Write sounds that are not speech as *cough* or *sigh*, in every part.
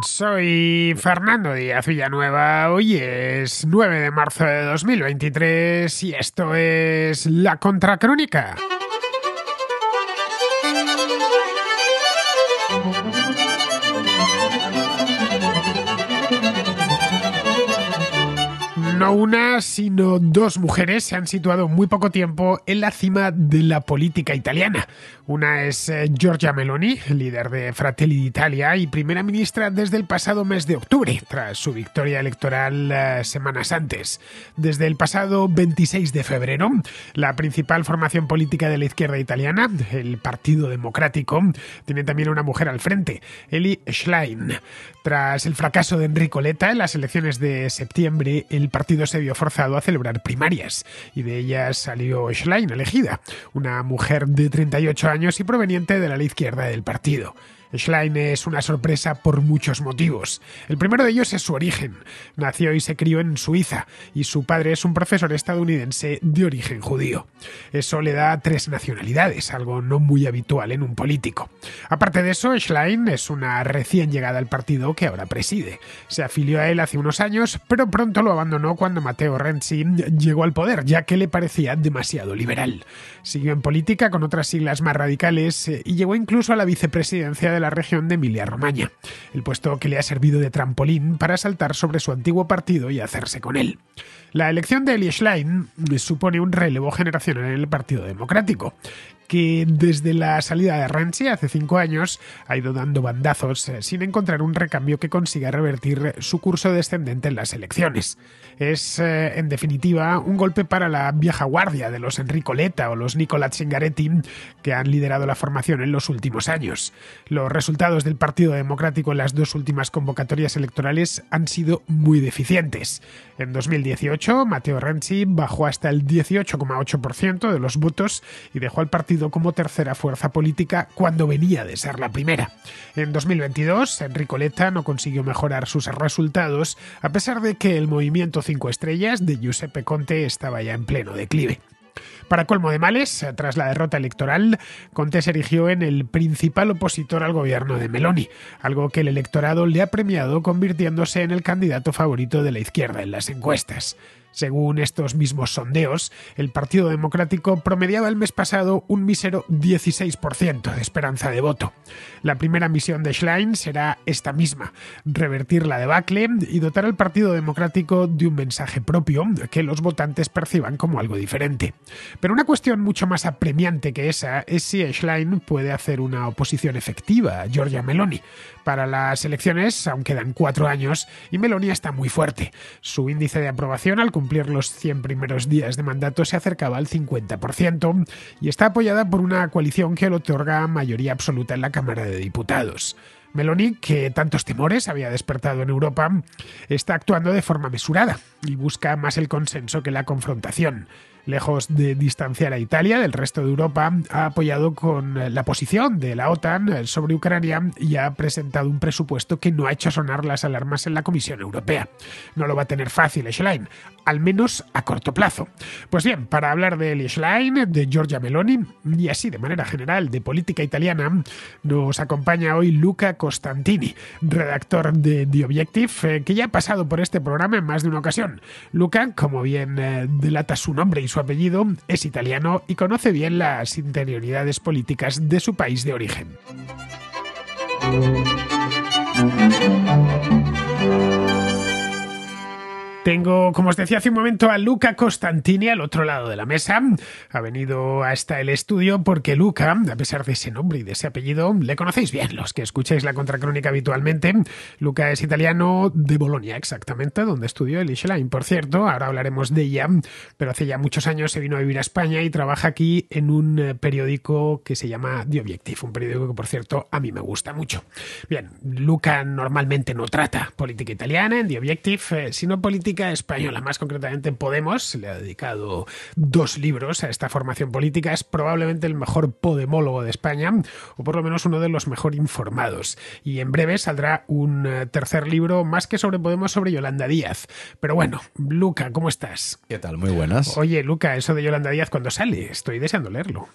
Soy Fernando Díaz Villanueva, hoy es 9 de marzo de 2023 y esto es La Contracrónica. una, sino dos mujeres se han situado muy poco tiempo en la cima de la política italiana. Una es eh, Giorgia Meloni, líder de Fratelli d'Italia y primera ministra desde el pasado mes de octubre, tras su victoria electoral eh, semanas antes. Desde el pasado 26 de febrero, la principal formación política de la izquierda italiana, el Partido Democrático, tiene también una mujer al frente, Eli Schlein. Tras el fracaso de Enrico Letta en las elecciones de septiembre, el Partido se vio forzado a celebrar primarias, y de ellas salió Schlein elegida, una mujer de 38 años y proveniente de la izquierda del partido. Schlein es una sorpresa por muchos motivos. El primero de ellos es su origen. Nació y se crió en Suiza, y su padre es un profesor estadounidense de origen judío. Eso le da tres nacionalidades, algo no muy habitual en un político. Aparte de eso, Schlein es una recién llegada al partido que ahora preside. Se afilió a él hace unos años, pero pronto lo abandonó cuando Mateo Renzi llegó al poder, ya que le parecía demasiado liberal. Siguió en política con otras siglas más radicales eh, y llegó incluso a la vicepresidencia de la región de Emilia-Romaña, el puesto que le ha servido de trampolín para saltar sobre su antiguo partido y hacerse con él. La elección de Elie Schlein supone un relevo generacional en el Partido Democrático, que desde la salida de Renzi hace cinco años ha ido dando bandazos eh, sin encontrar un recambio que consiga revertir su curso descendente en las elecciones. Es, eh, en definitiva, un golpe para la vieja guardia de los Enrico Letta o los Nicolás Zingaretti que han liderado la formación en los últimos años. Los resultados del Partido Democrático en las dos últimas convocatorias electorales han sido muy deficientes. En 2018, Matteo Renzi bajó hasta el 18,8% de los votos y dejó al partido como tercera fuerza política cuando venía de ser la primera. En 2022, Enrico Letta no consiguió mejorar sus resultados, a pesar de que el movimiento 5 estrellas de Giuseppe Conte estaba ya en pleno declive. Para colmo de males, tras la derrota electoral, Conte se erigió en el principal opositor al gobierno de Meloni, algo que el electorado le ha premiado convirtiéndose en el candidato favorito de la izquierda en las encuestas. Según estos mismos sondeos, el Partido Democrático promediaba el mes pasado un mísero 16% de esperanza de voto. La primera misión de Schlein será esta misma, revertir la debacle y dotar al Partido Democrático de un mensaje propio que los votantes perciban como algo diferente. Pero una cuestión mucho más apremiante que esa es si Schlein puede hacer una oposición efectiva a Giorgia Meloni. Para las elecciones aún quedan cuatro años y Meloni está muy fuerte. Su índice de aprobación al cumplir los 100 primeros días de mandato se acercaba al 50% y está apoyada por una coalición que le otorga mayoría absoluta en la Cámara de Diputados. Meloni, que tantos temores había despertado en Europa, está actuando de forma mesurada y busca más el consenso que la confrontación lejos de distanciar a Italia del resto de Europa, ha apoyado con eh, la posición de la OTAN eh, sobre Ucrania y ha presentado un presupuesto que no ha hecho sonar las alarmas en la Comisión Europea. No lo va a tener fácil Schlein, al menos a corto plazo. Pues bien, para hablar de Eli de Giorgia Meloni y así de manera general de política italiana, nos acompaña hoy Luca Costantini, redactor de The Objective, eh, que ya ha pasado por este programa en más de una ocasión. Luca, como bien delata su nombre y su apellido, es italiano y conoce bien las interioridades políticas de su país de origen. Tengo, como os decía hace un momento, a Luca Costantini al otro lado de la mesa. Ha venido hasta el estudio porque Luca, a pesar de ese nombre y de ese apellido, le conocéis bien los que escucháis la contracrónica habitualmente. Luca es italiano de Bolonia, exactamente, donde estudió el Ischelain, por cierto. Ahora hablaremos de ella, pero hace ya muchos años se vino a vivir a España y trabaja aquí en un eh, periódico que se llama The Objective, un periódico que, por cierto, a mí me gusta mucho. Bien, Luca normalmente no trata política italiana en The Objective, eh, sino política española, más concretamente Podemos, le ha dedicado dos libros a esta formación política, es probablemente el mejor podemólogo de España, o por lo menos uno de los mejor informados. Y en breve saldrá un eh, tercer libro, más que sobre Podemos, sobre Yolanda Díaz. Pero bueno, Luca, ¿cómo estás? ¿Qué tal? Muy buenas. Oye, Luca, eso de Yolanda Díaz, ¿cuándo sale? Estoy deseando leerlo.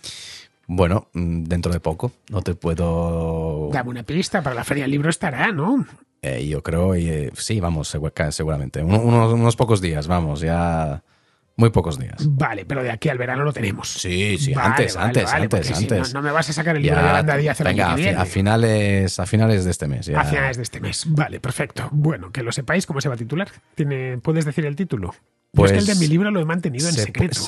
Bueno, mm, dentro de poco. No te puedo. Dame una pista, para la Feria del Libro estará, ¿no? Eh, yo creo, y eh, sí, vamos, seguramente. Unos, pocos días, vamos, ya. Muy pocos días. Vale, pero de aquí al verano lo tenemos. Sí, sí, antes, antes, antes, antes. no, me vas a sacar el libro de la venga, A, finales, a finales de este mes. Ya. A finales de este mes. Vale, perfecto. Bueno, que lo sepáis cómo se va a titular. ¿Puedes decir el título? Pues el de mi libro lo he mantenido en secreto.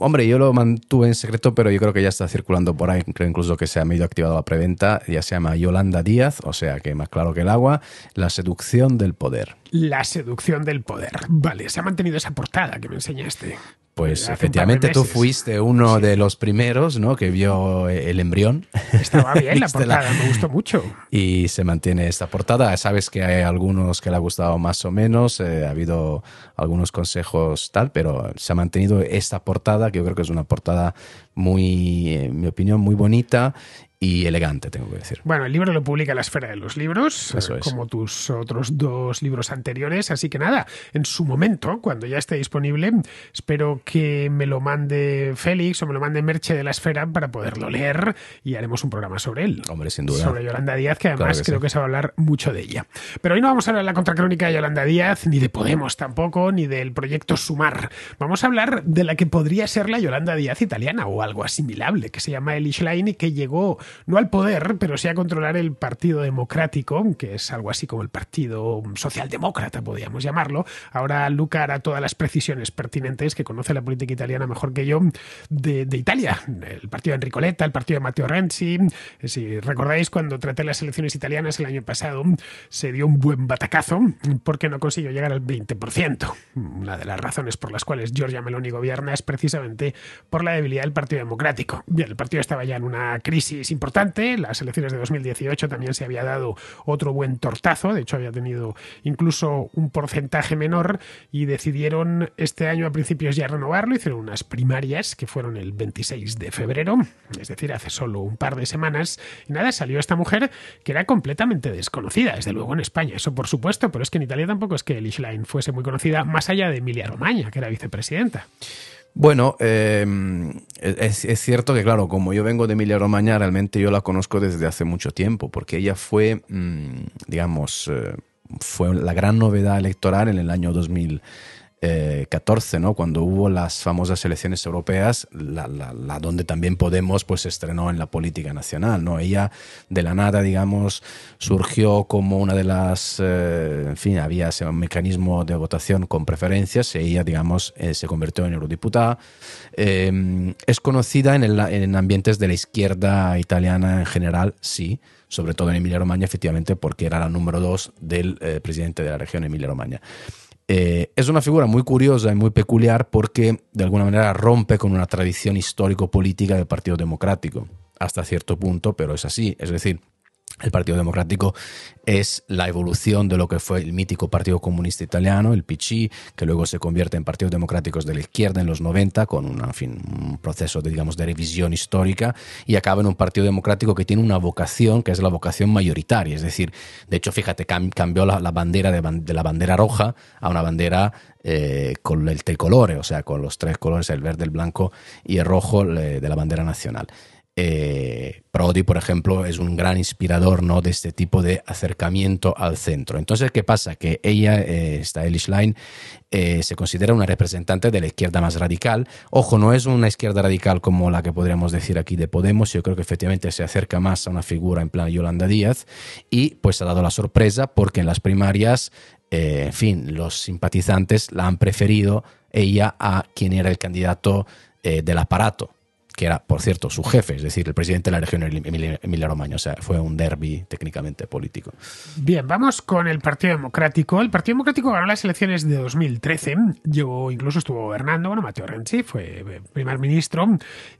hombre, yo lo mantuve en secreto, pero yo creo que ya está circulando por ahí. Creo incluso que se ha medio activado la preventa. Ya se llama Yolanda Díaz, o sea que más claro que el agua. La seducción del poder. La seducción del poder. Vale, se ha mantenido esa portada que me enseñaste. Pues efectivamente tú fuiste uno de los primeros ¿no? que vio eh, el embrión. Estaba *laughs* bien la portada, me gustó mucho. Y se mantiene esta portada. Sabes que hay algunos que le ha gustado más o menos, eh, ha habido algunos consejos tal, pero se ha mantenido esta portada, que yo creo que es una portada muy, eh, en mi opinión, muy bonita y elegante, tengo que decir. Bueno, el libro lo publica La Esfera de los Libros, como tus otros dos libros anteriores, así que nada, en su momento, cuando ya esté disponible, espero que me lo mande Félix o me lo mande Merche de La Esfera para poderlo leer y haremos un programa sobre él. Hombre, sin duda. Sobre Yolanda Díaz, que además creo que se va a hablar mucho de ella. Pero hoy no vamos a hablar de la contracrónica de Yolanda Díaz, ni de Podemos tampoco, ni del proyecto Sumar. Vamos a hablar de la que podría ser la Yolanda Díaz italiana o algo asimilable, que se llama Elish Line y que llegó no al poder, pero sí a controlar el Partido Democrático, que es algo así como el Partido Socialdemócrata, podríamos llamarlo. Ahora Luca hará todas las precisiones pertinentes que conoce la política italiana mejor que yo de, Italia. El partido de Letta, el partido de Matteo Renzi. Si recordáis, cuando traté las elecciones italianas el año pasado, se dio un buen batacazo porque no consiguió llegar al 20%. Una de las razones por las cuales Giorgia Meloni gobierna es precisamente por la debilidad del Partido Democrático. Bien, el partido estaba ya en una crisis importante importante. Las elecciones de 2018 también se había dado otro buen tortazo, de hecho había tenido incluso un porcentaje menor y decidieron este año a principios ya renovarlo. Hicieron unas primarias que fueron el 26 de febrero, es decir, hace solo un par de semanas. Y nada, salió esta mujer que era completamente desconocida, desde luego en España, eso por supuesto, pero es que en Italia tampoco es que Elish fuese muy conocida, más allá de Emilia Romagna, que era vicepresidenta. Bueno, em, es, es, cierto que, claro, como yo vengo de Emilia Romagna, realmente yo la conozco desde hace mucho tiempo, porque ella fue, mm, digamos, eh, fue la gran novedad electoral en el año 2000. 14, eh, ¿no? cuando hubo las famosas elecciones europeas, la, donde también Podemos pues, estrenó en la política nacional. ¿no? Ella de la nada, digamos, surgió como una de las, eh, en fin, había ese mecanismo de votación con preferencias, y ella, digamos, eh, se convirtió en eurodiputada. Em, es conocida en, el, en ambientes de la izquierda italiana en general, sí, sobre todo en Emilia-Romagna, efectivamente, porque era la número dos del presidente de la región Emilia-Romagna. Eh, es una figura muy curiosa y muy peculiar porque de alguna manera rompe con una tradición histórico-política del Partido Democrático, hasta cierto punto, pero es así. Es decir, el Partido Democrático es la evolución de lo que fue el mítico Partido Comunista Italiano, el PCI, que luego se convierte en Partidos Democráticos de la Izquierda en los 90, con fin, un proceso de, digamos, de revisión histórica, y acaba en un Partido Democrático que tiene una vocación, que es la vocación mayoritaria. Es decir, de hecho, fíjate, cambió la, bandera de, la bandera roja a una bandera eh, con el tricolore, o sea, con los tres colores, el verde, el blanco y el rojo de la bandera nacional. Eh, Prodi, por ejemplo, es un gran inspirador ¿no? de este tipo de acercamiento al centro. Entonces, ¿qué pasa? Que ella, eh, esta Elish Line, eh, se considera una representante de la izquierda más radical. Ojo, no es una izquierda radical como la que podríamos decir aquí de Podemos. Yo creo que efectivamente se acerca más a una figura en plan Yolanda Díaz y pues ha dado la sorpresa porque en las primarias, en fin, los simpatizantes la han preferido ella a quien era el candidato del aparato que era, por cierto, su jefe, es decir, el presidente de la región Emilia-Romagna. O sea, fue un derby técnicamente político. Bien, vamos con el Partido Democrático. El Partido Democrático ganó las elecciones de 2013. Llegó, incluso estuvo gobernando, bueno, Matteo Renzi fue eh, primer ministro.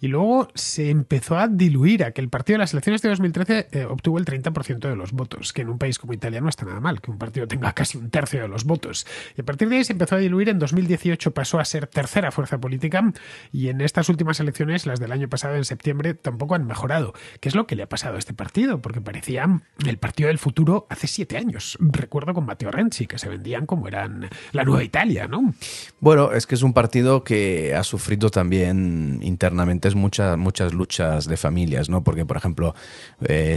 Y luego se empezó a diluir a que el partido de las elecciones de 2013 eh, obtuvo el 30% de los votos, que en un país como Italia no está nada mal, que un partido tenga casi un tercio de los votos. Y a partir de ahí se empezó a diluir. En 2018 pasó a ser tercera fuerza política y en estas últimas elecciones, las el año pasado en septiembre tampoco han mejorado. ¿Qué es lo que le ha pasado a este partido? Porque parecía el partido del futuro hace siete años. Recuerdo con Matteo Renzi, que se vendían como eran la nueva Italia, ¿no? Bueno, es que es un partido que ha sufrido también internamente muchas, muchas luchas de familias, ¿no? Porque, por ejemplo, eh,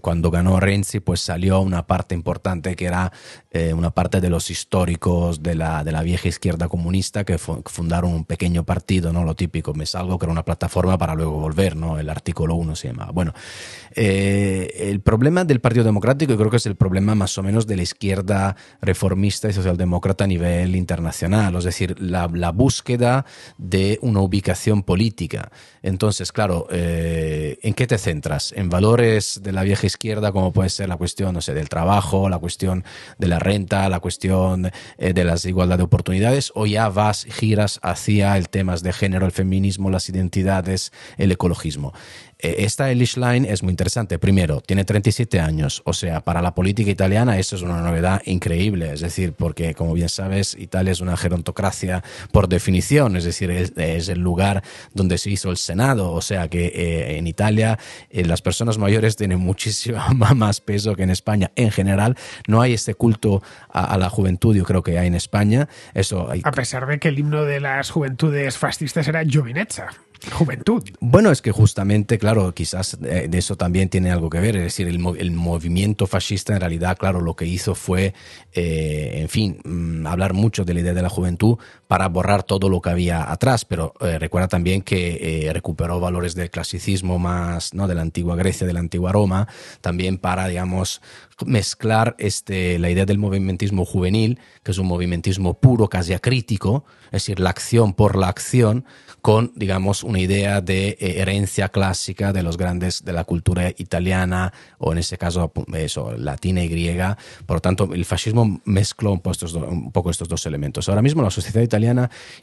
cuando ganó Renzi, pues salió una parte importante que era eh, una parte de los históricos de la, de la vieja izquierda comunista que fundaron un pequeño partido, ¿no? Lo típico, me salgo, que era una plataforma para luego volver, ¿no? El artículo 1 se llama. Bueno, eh, el problema del Partido Democrático, yo creo que es el problema más o menos de la izquierda reformista y socialdemócrata a nivel internacional, es decir, la, búsqueda de una ubicación política. Entonces, claro, eh, ¿en qué te centras? ¿En valores de la vieja izquierda, como puede ser la cuestión, no sé, del trabajo, la cuestión de la renta, la cuestión eh, de la igualdad de oportunidades? ¿O ya vas, giras hacia el tema de género, el feminismo, las identidades? es el ecologismo. Eh, esta Elish Line es muy interesante. Primero, tiene 37 años, o sea, para la política italiana eso es una novedad increíble, es decir, porque como bien sabes, Italia es una gerontocracia por definición, es decir, es, el lugar donde se hizo el Senado, o sea que eh, en Italia eh, las personas mayores tienen muchísimo *laughs* más peso que en España. En general, no hay este culto a, la juventud, yo creo que hay en España. Eso A pesar de que el himno de las juventudes fascistas era Giovinezza. Juventud. Bueno, es que justamente, claro, quizás eh, de eso también tiene algo que ver. Es decir, el, movimiento fascista en realidad, claro, lo que hizo fue, eh, en fin, mm, hablar mucho de la idea de la juventud, para borrar todo lo que había atrás, pero eh, recuerda también que eh, recuperó valores del clasicismo más, ¿no? de la antigua Grecia, de la antigua Roma, también para, digamos, mezclar este, la idea del movimentismo juvenil, que es un movimentismo puro, casi acrítico, es decir, la acción por la acción, con, digamos, una idea de eh, herencia clásica de los grandes de la cultura italiana, o en ese caso, eso, latina y griega. Por lo tanto, el fascismo mezcló un, poco estos, un poco estos dos elementos. Ahora mismo la sociedad italiana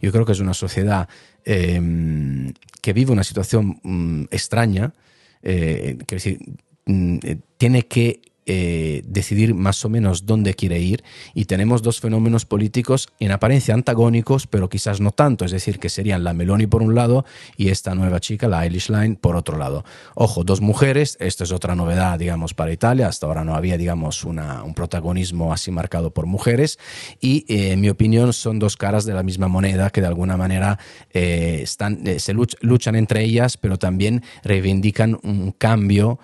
yo creo que es una sociedad eh, que vive una situación mm, extraña, eh, que mm, eh, tiene que eh, decidir más o menos dónde quiere ir y tenemos dos fenómenos políticos en apariencia antagónicos, pero quizás no tanto, es decir, que serían la Meloni por un lado y esta nueva chica, la Eilish Line, por otro lado. Ojo, dos mujeres, esto es otra novedad, digamos, para Italia, hasta ahora no había, digamos, un protagonismo así marcado por mujeres y, eh, en mi opinión, son dos caras de la misma moneda que de alguna manera eh, están, se luchan entre ellas, pero también reivindican un cambio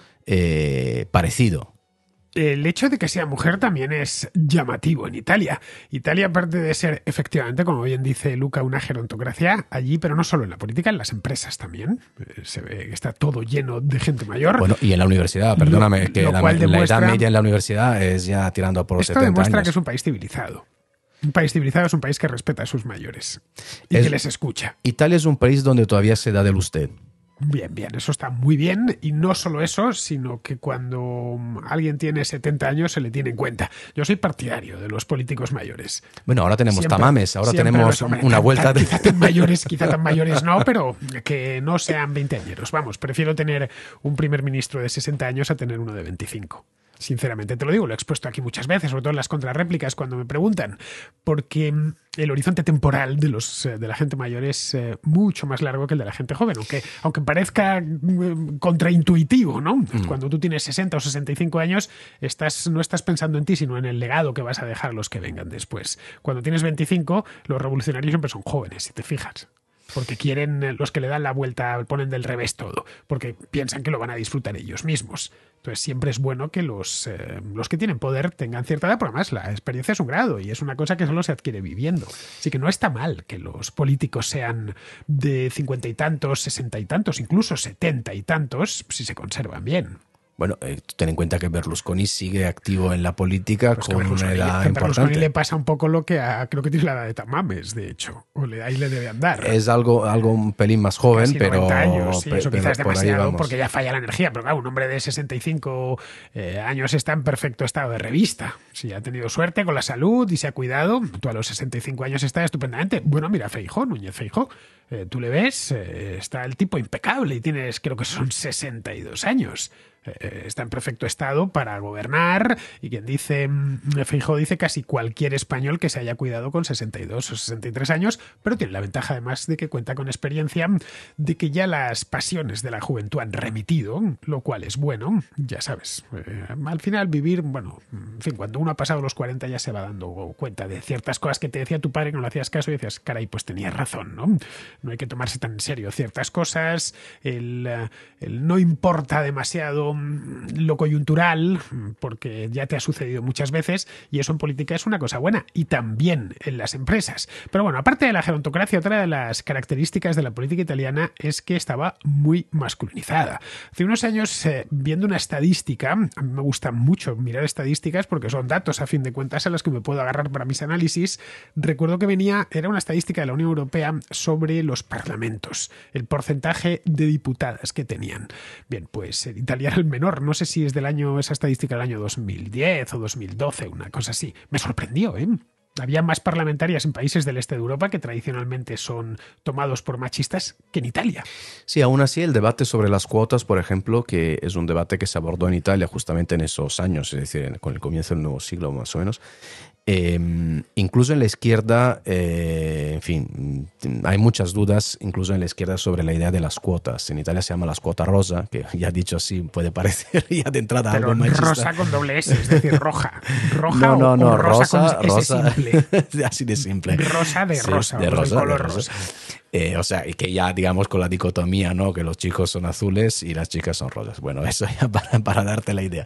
parecido el hecho de que sea mujer también es llamativo en Italia. Italia, aparte de ser, efectivamente, como bien dice Luca, una gerontocracia allí, pero no solo en la política, en las empresas también. Eh, se ve que está todo lleno de gente mayor. Bueno, y en la universidad, perdóname, que la, edad media en la universidad es ya tirando por los 70 Esto demuestra que es un país civilizado. Un país civilizado es un país que respeta a sus mayores y que les escucha. Italia es un país donde todavía se da del usted. Bien, bien, eso está muy bien. Y no solo eso, sino que cuando alguien tiene 70 años se le tiene en cuenta. Yo soy partidario de los políticos mayores. Bueno, ahora tenemos tamames, ahora tenemos una vuelta. de... Quizá tan mayores, quizá tan mayores no, *laughs* pero que no sean años. Vamos, prefiero tener un primer ministro de 60 años a tener uno de 25. Sinceramente te lo digo, lo he expuesto aquí muchas veces, sobre todo en las contrarréplicas cuando me preguntan, porque mm, el horizonte temporal de, los, eh, de la gente mayor es eh, mucho más largo que el de la gente joven, aunque, aunque parezca mm, contraintuitivo, ¿no? Mm. Cuando tú tienes 60 o 65 años, no estás pensando en ti, sino en el legado que vas a dejar los que vengan después. Cuando tienes 25, los revolucionarios siempre son jóvenes, si te fijas porque quieren eh, los que le dan la vuelta, ponen del revés todo, porque piensan que lo van a disfrutar ellos mismos. Entonces siempre es bueno que los, eh, los que tienen poder tengan cierta edad, pero además la experiencia es un grado y es una cosa que solo se adquiere viviendo. Así que no está mal que los políticos sean de cincuenta y tantos, sesenta y tantos, incluso setenta y tantos, si se conservan bien. Bueno, eh, ten en cuenta que Berlusconi sigue activo en la política pues con una edad a *laughs* importante. Berlusconi le pasa un poco lo que a, creo que tiene la edad de Tamames, de hecho. O le, ahí le debe andar. Es algo, algo un pelín más joven, pero. 90 años, eso quizás es demasiado, porque ya falla la energía. Pero claro, un hombre de 65 eh, años está en perfecto estado de revista. Si ha tenido suerte con la salud y se ha cuidado, tú a los 65 años estás estupendamente. Bueno, mira, Feijó, Núñez Feijó. Eh, tú le ves, eh, está el tipo impecable y tienes, creo que son 62 años. Eh, está en perfecto estado para gobernar y quien dice, mm, fijo dice casi cualquier español que se haya cuidado con 62 o 63 años, pero tiene la ventaja además de que cuenta con experiencia mm, de que ya las pasiones de la juventud han remitido, lo cual es bueno, ya sabes, eh, al final vivir, bueno, en fin, cuando uno ha pasado los 40 ya se va dando cuenta de ciertas cosas que te decía tu padre no le hacías caso y decías, caray, pues tenía razón, ¿no? No hay que tomarse tan en serio ciertas cosas, el eh, no importa demasiado Mm, lo, coyuntural, mm, porque ya te ha sucedido muchas veces, y eso en política es una cosa buena, y también en las empresas. Pero bueno, aparte de la gerontocracia, otra de las características de la política italiana es que estaba muy masculinizada. Hace unos años, eh, viendo una estadística, a mí me gusta mucho mirar estadísticas porque son datos, a fin de cuentas, a los que me puedo agarrar para mis análisis, recuerdo que venía, era una estadística de la Unión Europea sobre los parlamentos, el porcentaje de diputadas que tenían. Bien, pues en italiano menor. No sé si es del año, esa estadística del año 2010 o 2012, una cosa así. Me sorprendió, ¿eh? Había más parlamentarias en países del este de Europa que tradicionalmente son tomados por machistas que en Italia. Sí, aún así el debate sobre las cuotas, por ejemplo, que es un debate que se abordó en Italia justamente en esos años, es decir, con el comienzo del nuevo siglo más o menos, Em, incluso en la izquierda, eh, en fin, hay muchas dudas, incluso en la izquierda, sobre la idea de las cuotas. En Italia se llama las cuotas rosa, que *laughs* ya dicho así puede parecer *laughs* ya de entrada algo Rosa con doble S, es decir, roja. *laughs* Roja no, no, o, no, rosa, rosa, con S así de simple. Rosa de rosa, de rosa, color rosa. Eh, o sea, y que ya digamos con la dicotomía, ¿no? Que los chicos son azules y las chicas son rosas. Bueno, eso ya para darte la idea.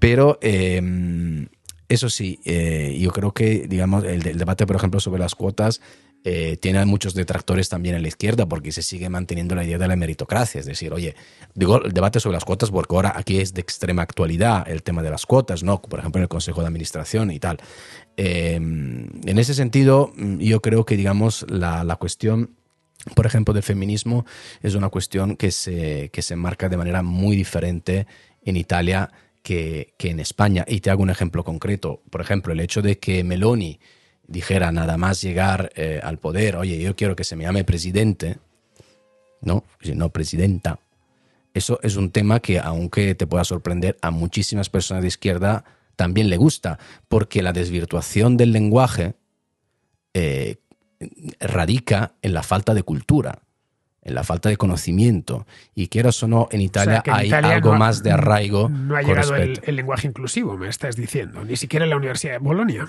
Pero em, eso sí, eh, yo creo que, digamos, el, debate, por ejemplo, sobre las cuotas eh, tiene muchos detractores también en la izquierda porque se sigue manteniendo la idea de la meritocracia. Es decir, oye, digo el debate sobre las cuotas porque ahora aquí es de extrema actualidad el tema de las cuotas, ¿no? Por ejemplo, en el Consejo de Administración y tal. Em, en ese sentido, mm, yo creo que, digamos, la, cuestión por ejemplo, del feminismo es una cuestión que se, que se marca de manera muy diferente en Italia que, en España. Y te hago un ejemplo concreto. Por ejemplo, el hecho de que Meloni dijera nada más llegar eh, al poder, oye, yo quiero que se me llame presidente, ¿no? sino presidenta. Eso es un tema que, aunque te pueda sorprender, a muchísimas personas de izquierda también le gusta, porque la desvirtuación del lenguaje eh, radica en la falta de cultura en la falta de conocimiento. Y quieras o no, en Italia hay algo más de arraigo. No ha llegado el, lenguaje inclusivo, me estás diciendo, ni siquiera en la Universidad de Bolonia.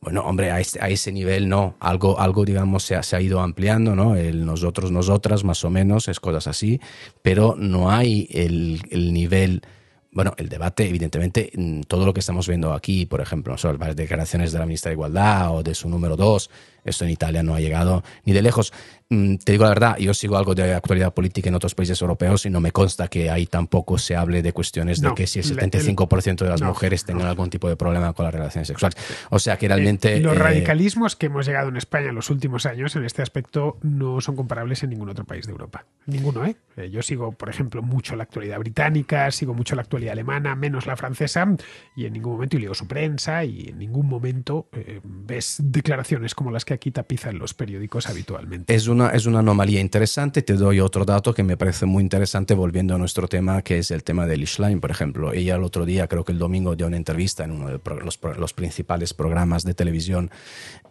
Bueno, hombre, a ese, a ese nivel no, algo, algo digamos, se ha, ido ampliando, ¿no? El nosotros, nosotras, más o menos, es cosas así, pero no hay el, nivel bueno, el debate, evidentemente, todo lo que estamos viendo aquí, por ejemplo, sobre las declaraciones de la ministra de Igualdad o de su número dos esto en Italia no ha llegado ni de lejos. Mm, te digo la verdad, yo sigo algo de actualidad política en otros países europeos y no me consta que ahí tampoco se hable de cuestiones de que si el 75% de las mujeres tengan algún tipo de problema con las relaciones sexuales. O sea que eh, realmente... los eh, radicalismos que hemos llegado en España en los últimos años en este aspecto no son comparables en ningún otro país de Europa. Ninguno, ¿eh? ¿eh? Yo sigo, por ejemplo, mucho la actualidad británica, sigo mucho la actualidad alemana, menos la francesa, y en ningún momento, y leo su prensa, y en ningún momento ves declaraciones como las que aquí tapizan los periódicos habitualmente. Es un es una anomalía interesante. Te doy otro dato que me parece muy interesante volviendo a nuestro tema, que es el tema de islam por ejemplo. Ella el otro día, creo que el domingo, dio una entrevista en uno de los, principales programas de televisión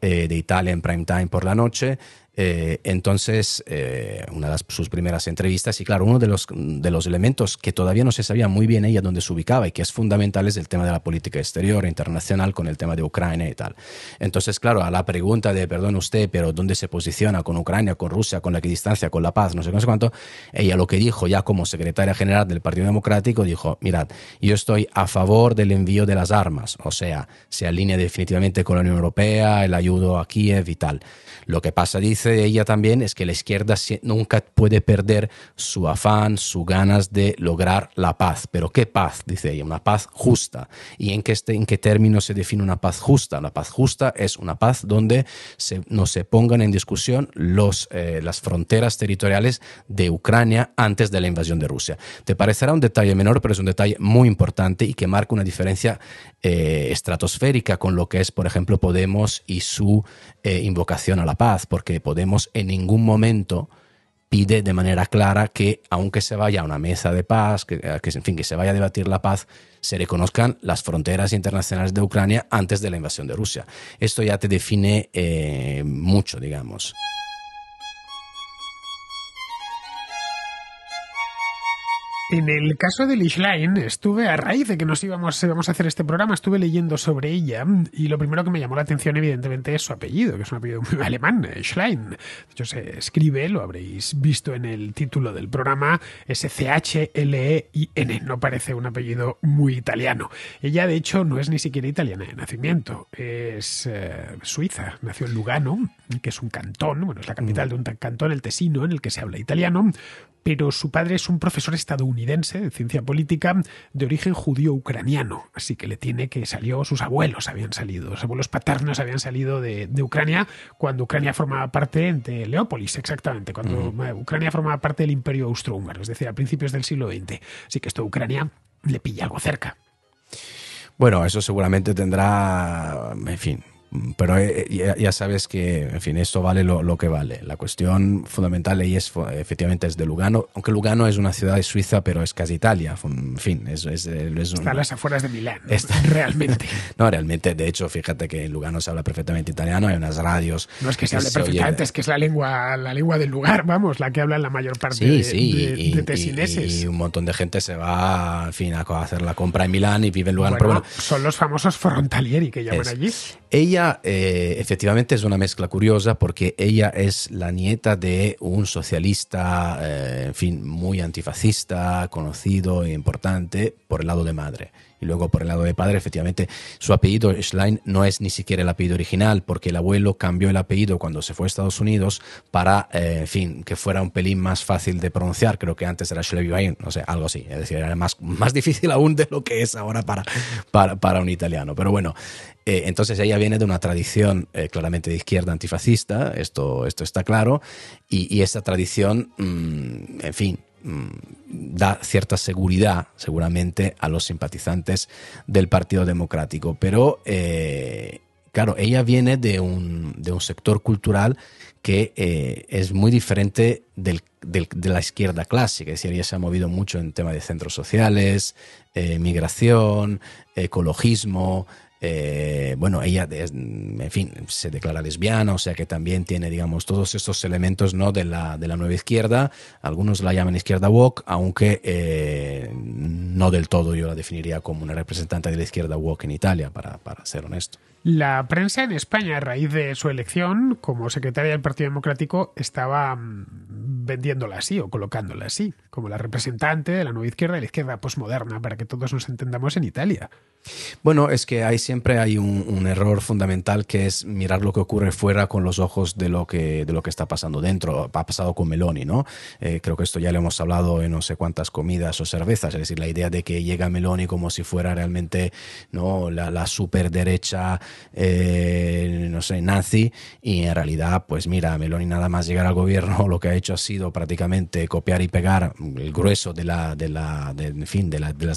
eh, de Italia en prime time por la noche eh, entonces, eh, una de sus primeras entrevistas, y claro, uno de los, de los elementos que todavía no se sabía muy bien ella dónde se ubicaba y que es fundamental es el tema de la política exterior e internacional con el tema de Ucrania y tal. Entonces, claro, a la pregunta de, perdón usted, pero ¿dónde se posiciona con Ucrania, con Rusia, con la equidistancia, con la paz, no sé, no sé cuánto? Ella lo que dijo ya como secretaria general del Partido Democrático dijo, mirad, yo estoy a favor del envío de las armas, o sea, se alinea definitivamente con la Unión Europea, el ayudo a Kiev y tal. Lo que pasa, dice, de ella también es que la izquierda nunca puede perder su afán, sus ganas de lograr la paz. Pero ¿qué paz? Dice ella, una paz justa. ¿Y en qué, este, en qué términos se define una paz justa? La paz justa es una paz donde no se pongan en discusión los, eh, las fronteras territoriales de Ucrania antes de la invasión de Rusia. Te parecerá un detalle menor, pero es un detalle muy importante y que marca una diferencia eh, estratosférica con lo que es, por ejemplo, Podemos y su eh, invocación a la paz, porque Podemos Podemos en ningún momento pide de manera clara que, aunque se vaya a una mesa de paz, eh, que, en fin, que se vaya a debatir la paz, se reconozcan las fronteras internacionales de Ucrania antes de la invasión de Rusia. Esto ya te define eh, mucho, digamos. En el caso de Lish estuve a raíz de que nos íbamos, a hacer este programa, estuve leyendo sobre ella y lo primero que me llamó la atención, evidentemente, es su apellido, que es un apellido muy *laughs* alemán, Schlein. hecho se escribe, lo habréis visto en el título del programa, S-C-H-L-E-I-N. E, no parece un apellido muy italiano. Ella, de hecho, no es ni siquiera italiana de nacimiento, es eh, suiza. Nació en Lugano, que es un cantón, bueno, es la capital mm. de un cantón, el Tesino, en el que se habla italiano, pero su padre es un profesor estadounidense de ciencia política de origen judío-ucraniano, así que le tiene que salió, sus abuelos habían salido, sus abuelos paternos habían salido de, Ucrania cuando Ucrania formaba parte de Leópolis, exactamente, cuando eh, Ucrania formaba parte del imperio austrohúngaro, es decir, a principios del siglo XX. Así que esto a Ucrania le pilla algo cerca. Bueno, eso seguramente tendrá, en fin, pero eh, eh, ya, sabes que, en fin, esto vale lo, que vale. La cuestión fundamental ahí es, efectivamente, es de Lugano, aunque Lugano es una ciudad de Suiza, pero es casi Italia, en fin. Es, eh, las afueras de Milán, *laughs* están realmente. *laughs* no, realmente, de hecho, fíjate que en Lugano se habla perfectamente italiano, hay unas radios... No es que, se hable perfectamente, es que es la lengua, la lengua del lugar, vamos, la que habla la mayor parte de, y, tesineses. Y, un montón de gente se va, en fin, a hacer la compra en Milán y vive en Lugano. son los famosos frontalieri que llaman allí. Ella ella eh, efectivamente es una mezcla curiosa porque ella es la nieta de un socialista, eh, en fin, muy antifascista, conocido e importante por el lado de madre. Y luego por el lado de padre, efectivamente, su apellido Schlein no es ni siquiera el apellido original, porque el abuelo cambió el apellido cuando se fue a Estados Unidos para, eh, en fin, que fuera un pelín más fácil de pronunciar. Creo que antes era Schlein, no sé, algo así. Es decir, era más, *laughs* más difícil aún de lo que es ahora para, para, para un italiano. Pero bueno, eh, entonces ella viene de una tradición eh, claramente de izquierda antifascista, esto, esto está claro, y, y esa tradición, mm, en fin, Mm, da cierta seguridad, seguramente, a los simpatizantes del Partido Democrático. Pero, eh, claro, ella viene de un, sector cultural que eh, es muy diferente de la izquierda clásica. Es decir, ella se ha movido mucho en temas de centros sociales, eh, migración, ecologismo, eh, bueno, ella, en fin, se declara lesbiana, o sea que también tiene, digamos, todos estos elementos ¿no? de, la, de la nueva izquierda. Algunos la llaman izquierda woke, aunque eh, no del todo yo la definiría como una representante de la izquierda woke en Italia, para, ser honesto. La prensa en España, a raíz de su elección como secretaria del Partido Democrático, estaba mm, vendiéndola así o colocándola así, como la representante de la nueva izquierda y la izquierda posmoderna, para que todos nos entendamos en Italia. Bueno, es que hay, siempre hay un, error fundamental que es mirar lo que ocurre fuera con los ojos de lo que, de lo que está pasando dentro. Ha pasado con Meloni, ¿no? Eh, creo que esto ya le hemos hablado en no sé cuántas comidas o cervezas. Es decir, la idea de que llega Meloni como si fuera realmente ¿no? la, super superderecha, eh, no sé, nazi. Y en realidad, pues mira, Meloni nada más llegar al gobierno lo que ha hecho ha sido prácticamente copiar y pegar el grueso de, la, de las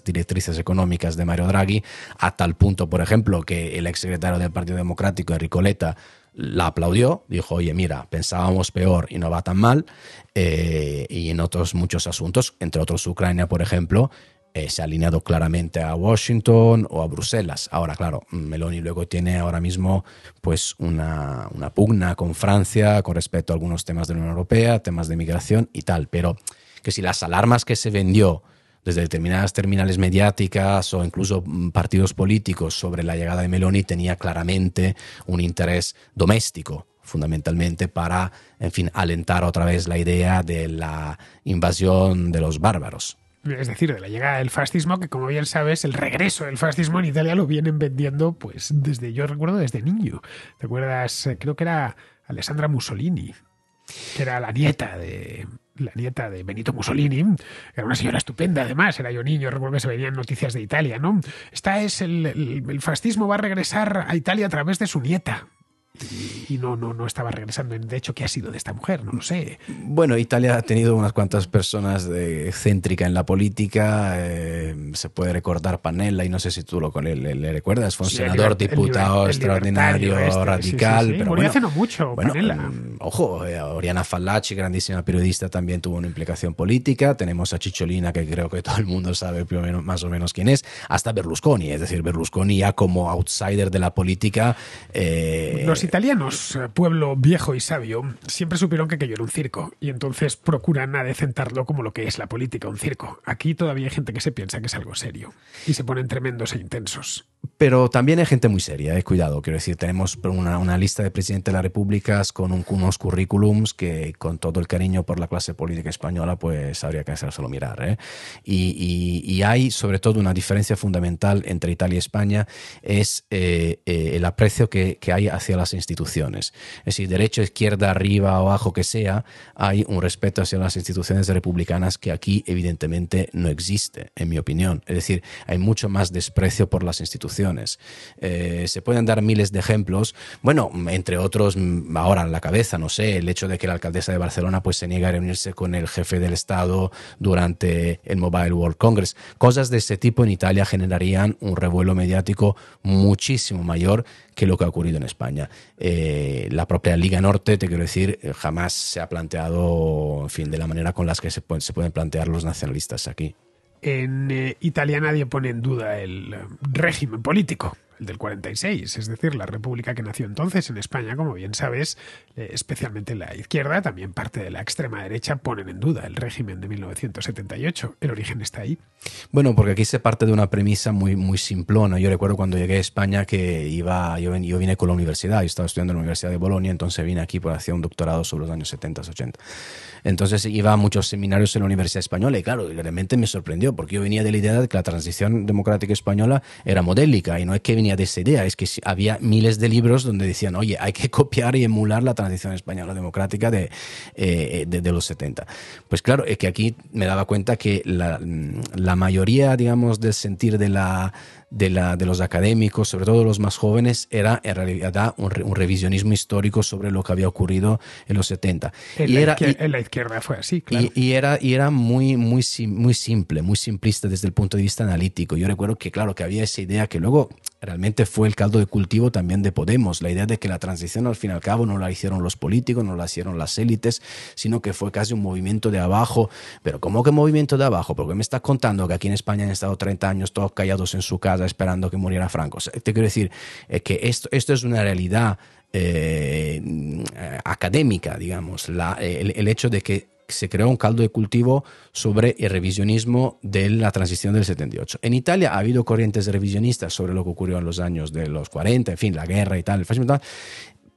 directrices económicas de Mario Draghi a tal punto, por ejemplo, que el exsecretario del Partido Democrático, Enrico Letta, la aplaudió, dijo, oye, mira, pensábamos peor y no va tan mal, eh, y en otros muchos asuntos, entre otros Ucrania, por ejemplo, eh, se ha alineado claramente a Washington o a Bruselas. Ahora, claro, Meloni luego tiene ahora mismo pues una, una, pugna con Francia con respecto a algunos temas de la Unión Europea, temas de migración y tal, pero que si las alarmas que se vendió desde determinadas terminales mediáticas o incluso mm, partidos políticos sobre la llegada de Meloni tenía claramente un interés doméstico fundamentalmente para, en fin, alentar otra vez la idea de la invasión de los bárbaros es decir, de la llegada del fascismo, que como bien sabes, el regreso del fascismo en Italia lo vienen vendiendo, pues desde, yo recuerdo desde niño. ¿Te acuerdas? Eh, creo que era Alessandra Mussolini, que era la nieta de la nieta de Benito Mussolini, era una señora estupenda además, era yo niño, recuerdo se venían noticias de Italia, ¿no? Esta es el fascismo va a regresar a Italia a través de su nieta y no, no, no estaba regresando. De hecho, ¿qué ha sido de esta mujer? No lo sé. Bueno, Italia ha tenido unas cuantas personas de, en la política. Eh, se puede recordar Panella, y no sé si tú lo con le, recuerdas. Fue un senador, diputado extraordinario, radical. pero bueno, Ojo, Oriana Fallaci, grandísima periodista, también tuvo una implicación política. Tenemos a Chicholina, que creo que todo el mundo sabe más o menos quién es. Hasta Berlusconi, es decir, Berlusconi ya como outsider de la política. Eh, los italianos, eh, pueblo viejo y sabio, siempre supieron que aquello era un circo y entonces procuran adecentarlo como lo que es la política, un circo. Aquí todavía hay gente que se piensa que es algo serio y se ponen tremendos e intensos pero también hay gente muy seria, eh, cuidado. Quiero decir, tenemos una, lista de presidentes de las repúblicas con unos currículums que, con todo el cariño por la clase política española, pues habría que solo mirar. Eh. Y, y, hay, sobre todo, una diferencia fundamental entre Italia y España: es eh, el aprecio que, hay hacia las instituciones. Es decir, derecha, izquierda, arriba, o abajo, que sea, hay un respeto hacia las instituciones republicanas que aquí, evidentemente, no existe, en mi opinión. Es decir, hay mucho más desprecio por las instituciones eh, se pueden dar miles de ejemplos. Bueno, entre otros, mm, ahora en la cabeza, no sé, el hecho de que la alcaldesa de Barcelona pues, se niega a reunirse con el jefe del Estado durante el Mobile World Congress. Cosas de ese tipo en Italia generarían un revuelo mediático muchísimo mayor que lo que ha ocurrido en España. Eh, la propia Liga Norte, te quiero decir, eh, jamás se ha planteado, en fin, de la manera con las que se pueden plantear los nacionalistas aquí en eh, Italia nadie pone en duda el eh, régimen político del 46, es decir, la República que nació entonces en España, como bien sabes, eh, especialmente la izquierda, también parte de la extrema derecha, ponen en duda el régimen de 1978. El origen está ahí. Bueno, porque aquí se parte de una premisa muy, muy simplona. Yo recuerdo cuando llegué a España que iba, yo, ven, yo vine con la universidad, yo estaba estudiando en la Universidad de Bolonia, entonces vine aquí para pues, hacer un doctorado sobre los años 70, 80. Entonces iba a muchos seminarios en la Universidad Española y claro, realmente me sorprendió porque yo venía de la idea de que la transición democrática española era modélica y no es que venía de esa idea, es que había miles de libros donde decían, oye, hay que *laughs* copiar y emular la tradición española democrática de, eh, de, los 70. Pues claro, es que aquí me daba cuenta que la mm, mayoría, digamos, del sentir de la de, la, de los académicos, sobre todo los más jóvenes, era en realidad un, un revisionismo histórico sobre lo que había ocurrido en los 70. En, y la, era, izquierda, en la, izquierda, fue así, claro. Y, era, y era muy, muy, muy simple, muy simplista desde el punto de vista analítico. Yo recuerdo que, claro, que había esa idea que luego realmente fue el caldo de cultivo también de Podemos, la idea de que la transición al fin y al cabo no la hicieron los políticos, no la hicieron las élites, sino que fue casi un movimiento de abajo. Pero ¿cómo que movimiento de abajo? Porque me estás contando que aquí en España han estado 30 años todos callados en su casa esperando que muriera Franco. te quiero decir eh, que esto, esto es una realidad eh, académica, digamos, la, el, hecho de que se creó un caldo de cultivo sobre el revisionismo de la transición del 78. En Italia ha habido corrientes revisionistas sobre lo que ocurrió en los años de los 40, en fin, la guerra y tal, el fascismo y tal,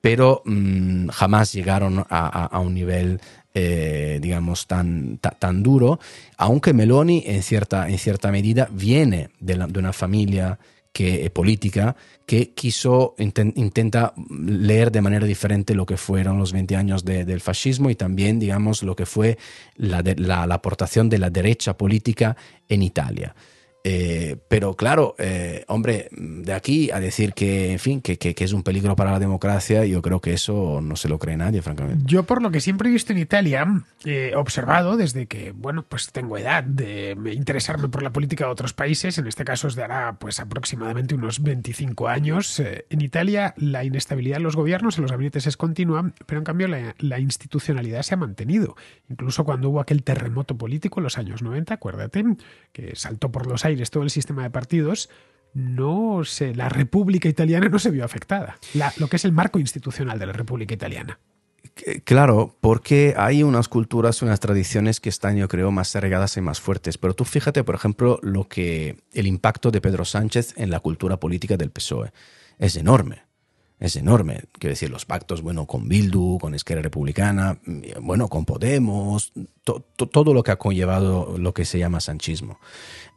pero mm, jamás llegaron a un nivel eh, digamos, tan, duro, aunque Meloni en cierta, en cierta medida viene de, una familia que, eh, política que quiso, intenta leer de manera diferente lo que fueron los 20 años del fascismo y también, digamos, lo que fue la aportación de la derecha política en Italia. Eh, pero claro, eh, hombre, de aquí a decir que, en fin, que, que, es un peligro para la democracia, yo creo que eso no se lo cree nadie, francamente. Yo por lo que siempre he visto en Italia, he observado desde que, bueno, pues tengo edad de interesarme por la política de otros países, en este caso es de ahora pues aproximadamente unos 25 años, eh, en Italia la inestabilidad de los gobiernos, en los gabinetes es continua, pero en cambio la, la institucionalidad se ha mantenido. Incluso cuando hubo aquel terremoto político en los años 90, acuérdate, que saltó por los aires todo el sistema de partidos, no sé, la República Italiana no se vio afectada, lo que es el marco institucional de la República Italiana. Claro, porque hay unas culturas, unas tradiciones que están, yo creo, más arraigadas y más fuertes. Pero tú fíjate, por ejemplo, lo que el impacto de Pedro Sánchez en la cultura política del PSOE es enorme. Es enorme. Quiero decir, los pactos, bueno, con Bildu, con Esquerra Republicana, mm, bueno, con Podemos, todo lo que ha conllevado lo que se llama sanchismo.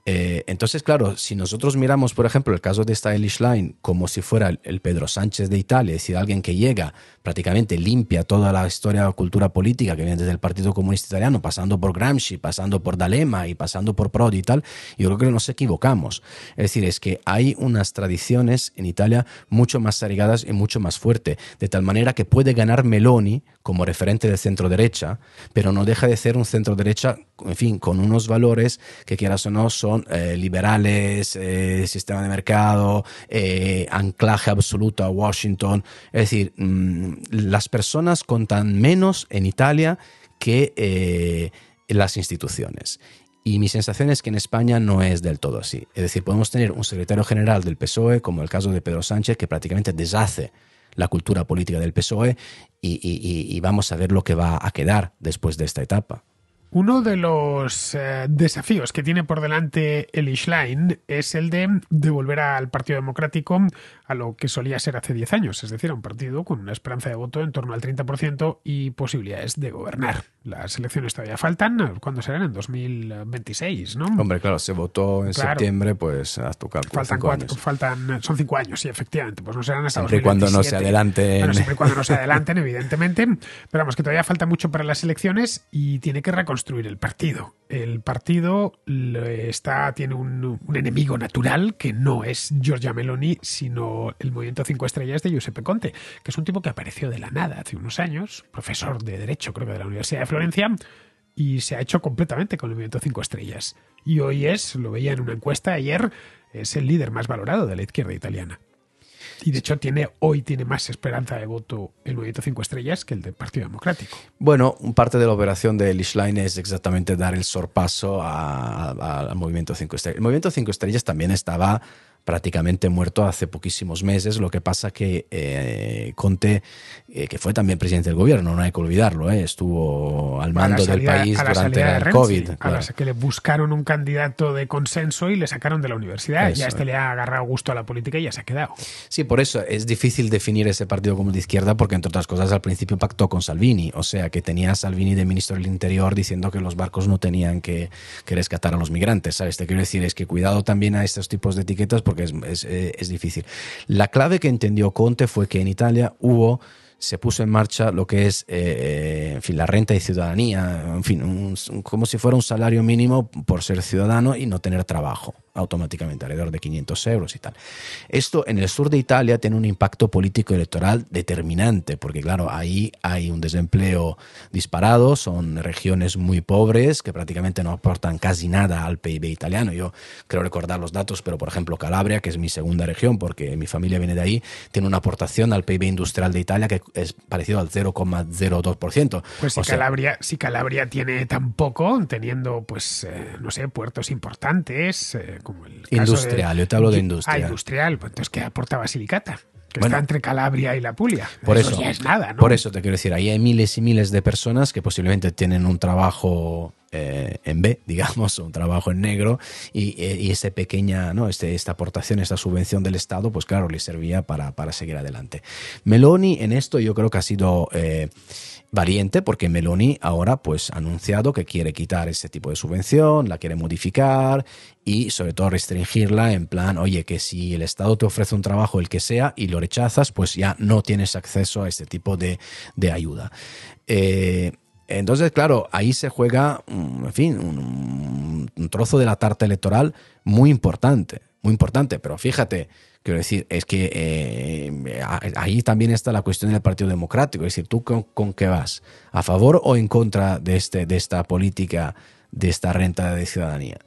Eh, entonces, claro, si nosotros miramos, por ejemplo, el caso de Stylish Line como si fuera el Pedro Sánchez de Italia, es decir, alguien que llega, prácticamente limpia toda la historia o cultura política que viene desde el Partido Comunista Italiano, pasando por Gramsci, pasando por D'Alema y pasando por Prodi y tal, yo creo que nos equivocamos. Es decir, es que hay unas tradiciones en Italia mucho más arraigadas y mucho más fuerte, de tal manera que puede ganar Meloni como referente de centro derecha, pero no deja de ser un centro derecha, en fin, con unos valores que quieras o no son eh, liberales, eh, sistema de mercado, eh, anclaje absoluto a Washington. Es decir, mm, las personas contan menos en Italia que las instituciones. Y mi sensación es que en España no es del todo así. Es decir, podemos tener un secretario general del PSOE, como el caso de Pedro Sánchez, que prácticamente deshace la cultura política del PSOE y vamos a ver lo que va a quedar después de esta etapa. Uno de los eh, desafíos que tiene por delante el Schlein es el de devolver al Partido Democrático a lo que solía ser hace 10 años, es decir, a un partido con una esperanza de voto en torno al 30% y posibilidades de gobernar. Las elecciones todavía faltan, cuando serán? En 2026, ¿no? Hombre, claro, se votó en septiembre, pues a tu cálculo. Faltan, cinco cuatro, faltan son cinco años, sí, efectivamente, pues no serán hasta Siempre y cuando no se adelanten. Bueno, siempre cuando no se adelanten, evidentemente, pero vamos, que todavía falta mucho para las elecciones y tiene que reconocer construir el partido. El partido está, tiene un, enemigo natural que no es Giorgia Meloni, sino el Movimiento Cinco Estrellas de Giuseppe Conte, que es un tipo que apareció de la nada hace unos años, profesor de Derecho, creo que de la Universidad de Florencia, y se ha hecho completamente con el Movimiento Cinco Estrellas. Y hoy es, lo veía en una encuesta ayer, es el líder más valorado de la izquierda italiana. Y de hecho tiene hoy tiene más esperanza de voto el Movimiento 5 Estrellas que el del Partido Democrático. Bueno, parte de la operación de Lischlein es exactamente dar el sorpaso al Movimiento 5 Estrellas. El Movimiento 5 Estrellas también estaba prácticamente muerto hace poquísimos meses. Lo que pasa que eh, Conte, eh, que fue también presidente del gobierno, no hay que olvidarlo, eh, estuvo al mando del país durante el COVID. A que le buscaron un candidato de consenso y le sacaron de la universidad. ya este le ha agarrado gusto a la política y ya se ha quedado. Sí, por eso es difícil definir ese partido como de izquierda, porque entre otras cosas al principio pactó con Salvini, o sea que tenía a Salvini de ministro del Interior diciendo que los barcos no tenían que, que rescatar a los migrantes. ¿sabes? Te quiero decir, es que cuidado también a estos tipos de etiquetas, que eh, es, difícil. La clave que entendió Conte fue que en Italia hubo se puso en marcha lo que es eh, eh, la renta y ciudadanía, en fin, como si fuera un salario mínimo por ser ciudadano y no tener trabajo automáticamente, alrededor de 500 euros y tal. Esto en el sur de Italia tiene un impacto político electoral determinante, porque claro, ahí hay un desempleo disparado, son regiones muy pobres que prácticamente no aportan casi nada al PIB italiano. Yo creo recordar los datos, pero por ejemplo Calabria, que es mi segunda región, porque mi familia viene de ahí, tiene una aportación al PIB industrial de Italia que es parecido al 0,02%. Pues si, Calabria, si Calabria tiene tan poco, teniendo pues, eh, no sé, puertos importantes, eh, industrial, yo te hablo de industrial. Ah, industrial, pues entonces que aporta Basilicata, que está entre Calabria y la Puglia. Por eso, no es nada, ¿no? Por eso te quiero decir, ahí hay miles y miles de personas que posiblemente tienen un trabajo eh, en B, *laughs* digamos, un trabajo en negro, y, eh, y pequeña, ¿no? Este, esta aportación, esta subvención del Estado, pues claro, le servía para, para seguir adelante. Meloni en esto yo creo que ha sido eh, valiente porque Meloni ahora pues ha anunciado que quiere quitar ese tipo de subvención, la quiere modificar y sobre todo restringirla en plan, oye, que si el Estado te ofrece un trabajo, el que sea, y lo rechazas, pues ya no tienes acceso a este tipo de, ayuda. Eh, entonces, claro, ahí se juega, mm, en fin, un, trozo de la tarta electoral muy importante muy importante, pero fíjate, quiero decir, es que eh, eh, ahí también está la cuestión del Partido Democrático, es decir, ¿tú con, con, qué vas? ¿A favor o en contra de, este, de esta política, de esta renta de ciudadanía?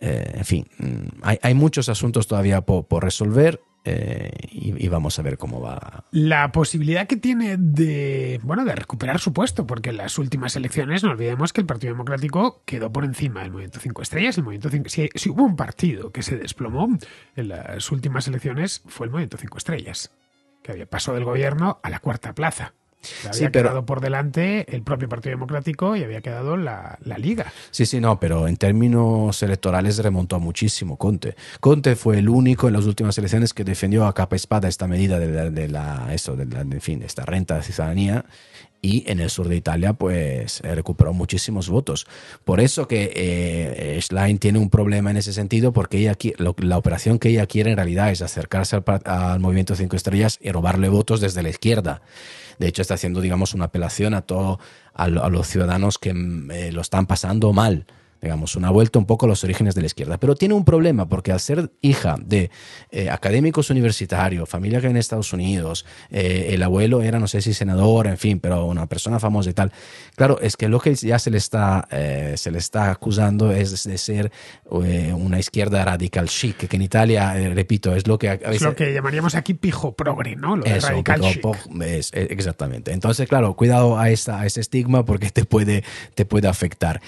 Eh, en fin, mm, hay, hay, muchos asuntos todavía por, por resolver eh, y, vamos a ver cómo va. La posibilidad que tiene de, bueno, de recuperar su puesto, porque en las últimas elecciones no olvidemos que el Partido Democrático quedó por encima del Movimiento 5 Estrellas. si, si, hubo un partido que se desplomó en las últimas elecciones fue el Movimiento 5 Estrellas, que había pasado del gobierno a la cuarta plaza. Había sí, quedado por delante el propio Partido Democrático y había quedado la, Liga. Sí, sí, no, pero en términos electorales remontó muchísimo Conte. Conte fue el único en las últimas elecciones que defendió a capa espada esta medida de la, eso, fin, esta renta de ciudadanía y en el sur de Italia pues eh, recuperó muchísimos votos. Por eso que eh, Schlein tiene un problema en ese sentido porque ella, la operación que ella quiere en realidad es acercarse al, movimiento Cinco Estrellas y robarle votos desde la izquierda. De hecho está haciendo digamos una apelación a todo a, los ciudadanos que mm, eh, lo están pasando mal digamos, una vuelta un poco a los orígenes de la izquierda. Pero tiene un problema porque al ser hija de eh, académicos universitarios, familia que en Estados Unidos, eh, el abuelo era, no sé si senador, en fin, pero una persona famosa y tal, claro, es que lo que ya se le está, eh, acusando es de ser una izquierda radical chic, que en Italia, repito, es lo que... es lo que llamaríamos aquí pijo progre, ¿no? Lo radical e, exactamente. Entonces, claro, cuidado a, ese este estigma porque te puede, te puede afectar.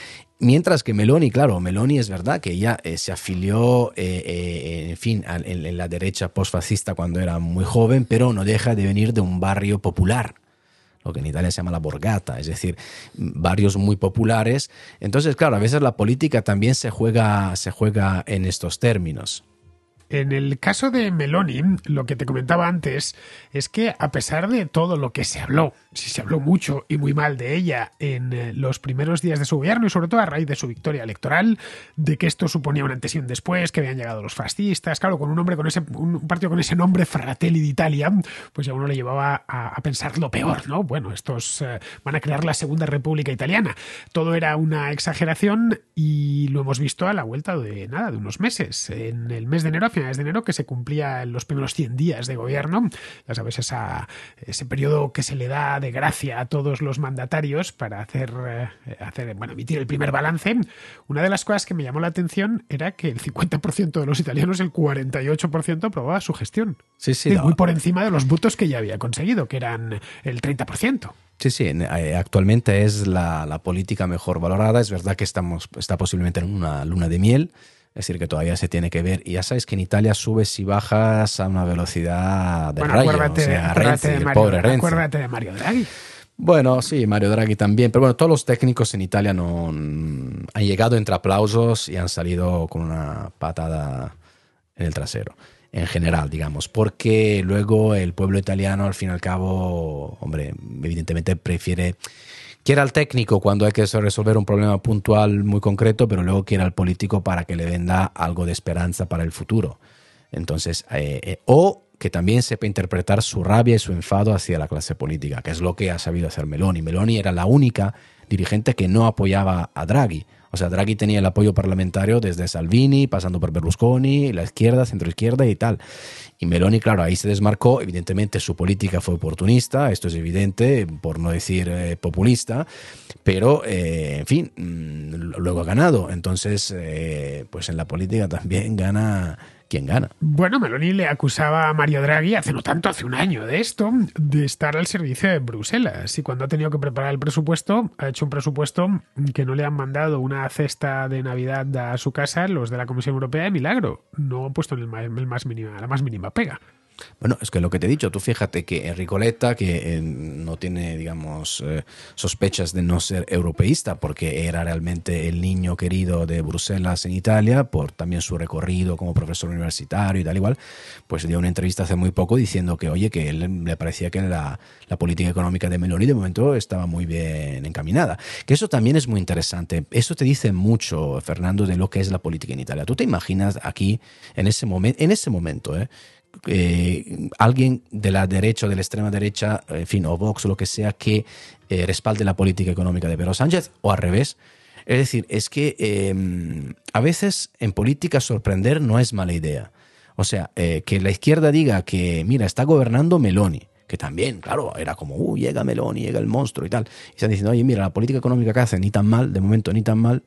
Mientras que Meloni, claro, Meloni es verdad que ella eh, se afilió, eh, eh, en fin, a, la derecha postfascista cuando era muy joven, pero no deja de venir de un barrio popular, lo que en Italia se llama la borgata, es decir, barrios muy populares. Entonces, claro, a veces la política también se juega, se juega en estos términos. En el caso de Meloni, lo que te comentaba antes es que a pesar de todo lo que se habló, si se habló mucho y muy mal de ella en eh, los primeros días de su gobierno y sobre todo a raíz de su victoria electoral, de que esto suponía un antes y un después, que habían llegado los fascistas, claro, con un hombre con ese un partido con ese nombre Fratelli d'Italia, pues ya uno le llevaba a, pensar lo peor, ¿no? Bueno, estos eh, van a crear la Segunda República Italiana. Todo era una exageración y lo hemos visto a la vuelta de nada, de unos meses. En el mes de enero de Enero que se cumplía en los primeros 100 días de gobierno. Ya sabes, ese periodo que se le da de gracia a todos los mandatarios para hacer, eh, hacer bueno, emitir el primer balance. Una de las cosas que me llamó la atención era que el 50% de los italianos, el 48% aprobaba su gestión. Sí, sí. muy por encima de los votos que ya había conseguido, que eran el 30%. Sí, sí, eh, actualmente es la, la, política mejor valorada. Es verdad que estamos, está posiblemente en una luna de miel, es decir, que todavía se tiene que ver. Y ya sabéis que en Italia subes y bajas a una velocidad de bueno, Acuérdate, o acuérdate de Mario, Acuérdate de Mario Draghi. Bueno, sí, Mario Draghi también. Pero bueno, todos los técnicos en Italia no, han llegado entre aplausos y han salido con una patada en el trasero, en general, digamos. Porque luego el pueblo italiano, al fin y al cabo, hombre, evidentemente prefiere quiere al técnico cuando hay que resolver un problema puntual muy concreto, pero luego quiera al político para que le venda algo de esperanza para el futuro. Entonces, eh, eh, o que también sepa interpretar su rabia y su enfado hacia la clase política, que es lo que ha sabido hacer Meloni. Meloni era la única dirigente que no apoyaba a Draghi. O sea, Draghi tenía el apoyo parlamentario desde Salvini, pasando por Berlusconi, la izquierda, centroizquierda y tal. Y Meloni, claro, ahí se desmarcó. Evidentemente su política fue oportunista, esto es evidente, por no decir eh, populista, pero eh, en fin, mm, luego ha ganado. Entonces, eh, pues en la política también gana gana. Bueno, Meloni le acusaba a Mario Draghi hace no tanto, hace un año de esto, de estar al servicio de Bruselas. Y cuando ha tenido que preparar el presupuesto, ha hecho un presupuesto que no le han mandado una cesta de Navidad a su casa los de la Comisión Europea de milagro. No ha puesto el más, el la más mínima pega. Bueno, es que lo que te he dicho, tú fíjate que Letta, que eh, no tiene, digamos, eh, sospechas de no ser europeísta, porque era realmente el niño querido de Bruselas en Italia, por también su recorrido como profesor universitario y tal igual, pues dio una entrevista hace muy poco diciendo que, oye, que le parecía que la, la política económica de Meloni de momento estaba muy bien encaminada. Que eso también es muy interesante. Eso te dice mucho, Fernando, de lo que es la política en Italia. Tú te imaginas aquí, en ese, momento en ese momento, eh, eh, alguien de la derecha o de la extrema derecha, eh, en fin, o Vox o lo que sea, que eh, respalde la política económica de Pedro Sánchez o al revés. Es decir, es que a veces en política sorprender no es mala idea. O sea, que la izquierda diga que, mira, está gobernando Meloni, que también, claro, era como, uh, llega Meloni, llega el monstruo y tal. Y están diciendo, oye, mira, la política económica que hace ni tan mal, de momento ni tan mal,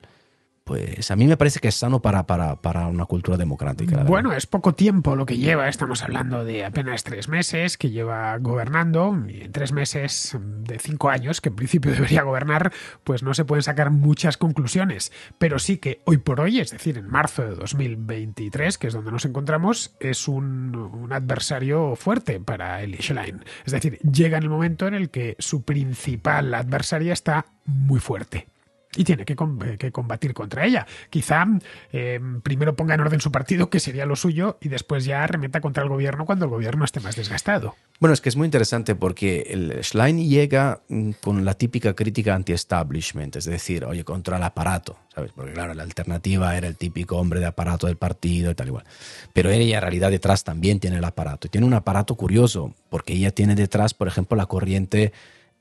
pues a mí me parece que es sano para, para, una cultura democrática. Bueno, es poco tiempo lo que lleva, estamos hablando de apenas tres meses que lleva gobernando, y en tres meses de cinco años, que en principio *laughs* debería gobernar, pues no se pueden sacar muchas conclusiones, pero sí que hoy por hoy, es decir, en marzo de 2023, que es donde nos encontramos, es un, un adversario fuerte para Eli Schlein. Es decir, llega en el momento en el que su principal adversaria está muy fuerte, y tiene eh, que, combatir contra ella. Quizá eh, primero ponga en orden su partido, que sería lo suyo, y después ya remeta contra el gobierno cuando el gobierno esté más desgastado. Bueno, es que es muy interesante porque el Schlein llega mm, con la típica crítica anti-establishment, es decir, oye, contra el aparato, ¿sabes? Porque claro, la alternativa era el típico hombre de aparato del partido y tal igual. Pero ella en realidad detrás también tiene el aparato. Y tiene un aparato curioso, porque ella tiene detrás, por ejemplo, la corriente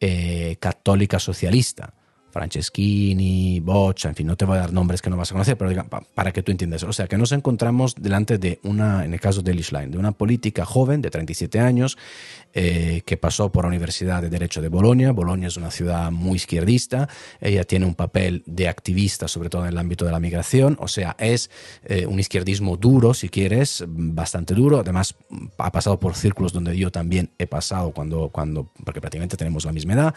eh, católica socialista Franceschini, Bocha, en fin, no te voy a dar nombres que no vas a conocer, pero para que tú entiendas. O sea, que nos encontramos delante de una, en el caso de Lischlein, de una política joven de 37 años eh, que pasó por la Universidad de Derecho de Bolonia. Bolonia es una ciudad muy izquierdista. Ella tiene un papel de activista, sobre todo en el ámbito de la migración. O sea, es eh, un izquierdismo duro, si quieres, bastante duro. Además, ha pasado por círculos donde yo también he pasado cuando, cuando porque prácticamente tenemos la misma edad.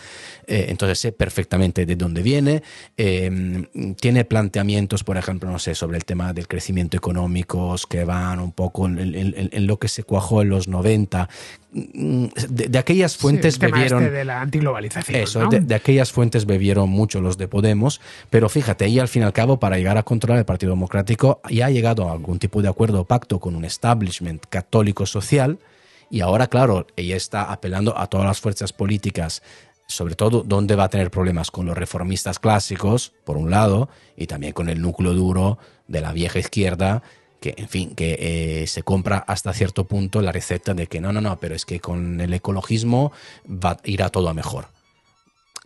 Eh, entonces sé perfectamente de dónde dónde viene, em, tiene planteamientos, por ejemplo, no sé, sobre el tema del crecimiento económico, que van un poco en, lo que se cuajó en los 90. De, aquellas fuentes sí, este bebieron... de la antiglobalización. Eso, de, aquellas fuentes bebieron mucho los de Podemos, pero fíjate, y al fin y al cabo, para llegar a controlar el Partido Democrático, ya ha llegado a algún tipo de acuerdo o pacto con un establishment católico social. Y ahora, claro, ella está apelando a todas las fuerzas políticas sobre todo ¿dónde va a tener problemas con los reformistas clásicos, por un lado, y también con el núcleo duro de la vieja izquierda, que, en fin, que eh, se compra hasta cierto punto la receta de que no, no, no, pero es que con el ecologismo va, a ir a todo a mejor.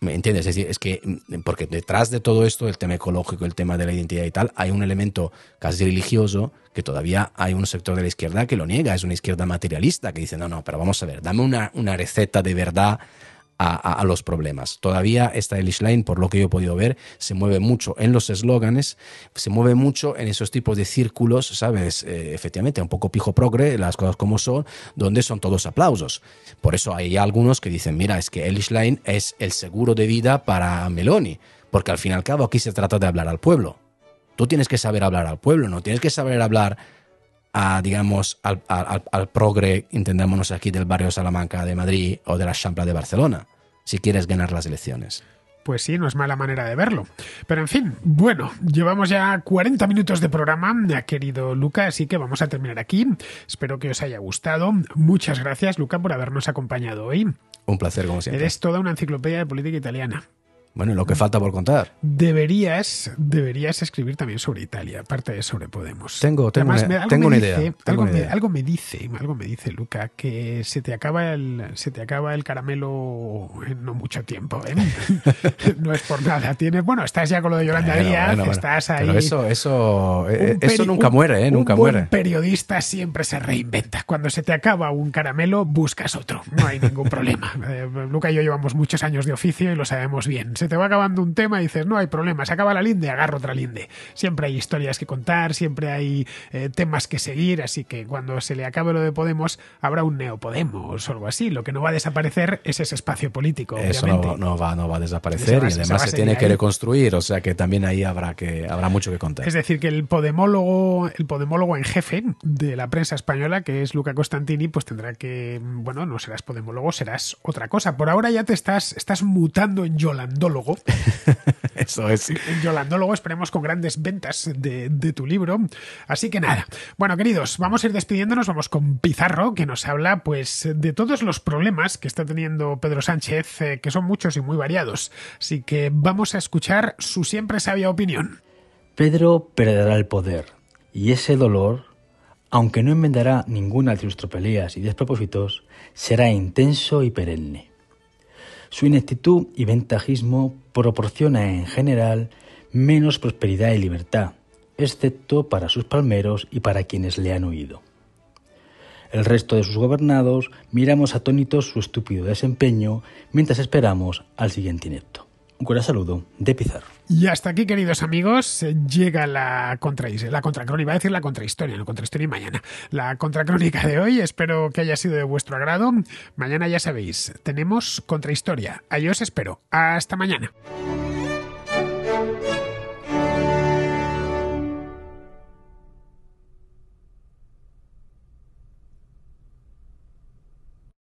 ¿Me entiendes? Es es que, mm, porque detrás de todo esto, el tema ecológico, el tema de la identidad y tal, hay un elemento casi religioso que todavía hay un sector de la izquierda que lo niega, es una izquierda materialista que dice, no, no, pero vamos a ver, dame una, una receta de verdad a, los problemas. Todavía esta Elish Line, por lo que yo he podido ver, se mueve mucho en los eslóganes, se mueve mucho en esos tipos de círculos, ¿sabes? Eh, efectivamente, un poco pijo progre, las cosas como son, donde son todos aplausos. Por eso hay algunos que dicen, mira, es que Elish Line es el seguro de vida para Meloni, porque al fin y al cabo aquí se trata de hablar al pueblo. Tú tienes que saber hablar al pueblo, no tienes que saber hablar digamos, al, progre, entendámonos aquí, del barrio Salamanca de Madrid o de la Champla de Barcelona, si quieres ganar las elecciones. Pues sí, no es mala manera de verlo. Pero en fin, bueno, llevamos ya 40 minutos de programa, querido Luca, así que vamos a terminar aquí. Espero que os haya gustado. Muchas gracias, Luca, por habernos acompañado hoy. Un placer, como siempre. Eres toda una enciclopedia de política italiana. Bueno, lo que falta por contar. Deberías, deberías escribir también sobre Italia, aparte de sobre Podemos. Tengo, tengo una, tengo, una, idea, algo me, algo, me, dice, algo me dice, Luca, que se te acaba el, se te acaba el caramelo en no mucho tiempo. ¿eh? *laughs* *laughs* no es por nada. Tienes, bueno, estás ya con lo de Yolanda Díaz, estás ahí. eso, eso, eh, nunca muere, ¿eh? Nunca un periodista siempre se reinventa. Cuando se te acaba un caramelo, buscas otro. No hay ningún problema. *laughs* Eh, Luca y yo llevamos muchos años de oficio y lo sabemos bien se te va acabando un tema y dices, no hay problema, se acaba la linde, agarro otra linde. Siempre hay historias que contar, siempre hay eh, temas que seguir, así que cuando se le acabe lo de Podemos, habrá un neopodemos o algo así. Lo que no va a desaparecer es ese espacio político. Eso no, va, no va a desaparecer y además se, tiene que reconstruir, o sea que también ahí habrá, que, habrá mucho que contar. Es decir, que el podemólogo, el podemólogo en jefe de la prensa española, que es Luca Costantini, pues tendrá que, bueno, no serás podemólogo, serás otra cosa. Por ahora ya te estás, estás mutando en Yolandó, Yolandólogo. Eso es. Yolandólogo, esperemos con grandes ventas de, tu libro. Así que nada. Bueno, queridos, vamos a ir despidiéndonos. Vamos con Pizarro, que nos habla pues de todos los problemas que está teniendo Pedro Sánchez, que son muchos y muy variados. Así que vamos a escuchar su siempre sabia opinión. Pedro perderá el poder y ese dolor aunque no enmendará ninguna de sus tropelías y despropósitos, será intenso y perenne. Su ineptitud y ventajismo proporciona en general menos prosperidad y libertad, excepto para sus palmeros y para quienes le han huido. El resto de sus gobernados miramos atónitos su estúpido desempeño mientras esperamos al siguiente inepto. Un Gran saludo de Pizarro. Y hasta aquí, queridos amigos, eh, llega la contra la contracrónica, iba a decir la contrahistoria, no contrahistoria mañana. La contracrónica de hoy, espero que haya sido de vuestro agrado. Mañana ya sabéis, tenemos contrahistoria. Ahí os espero. Hasta mañana.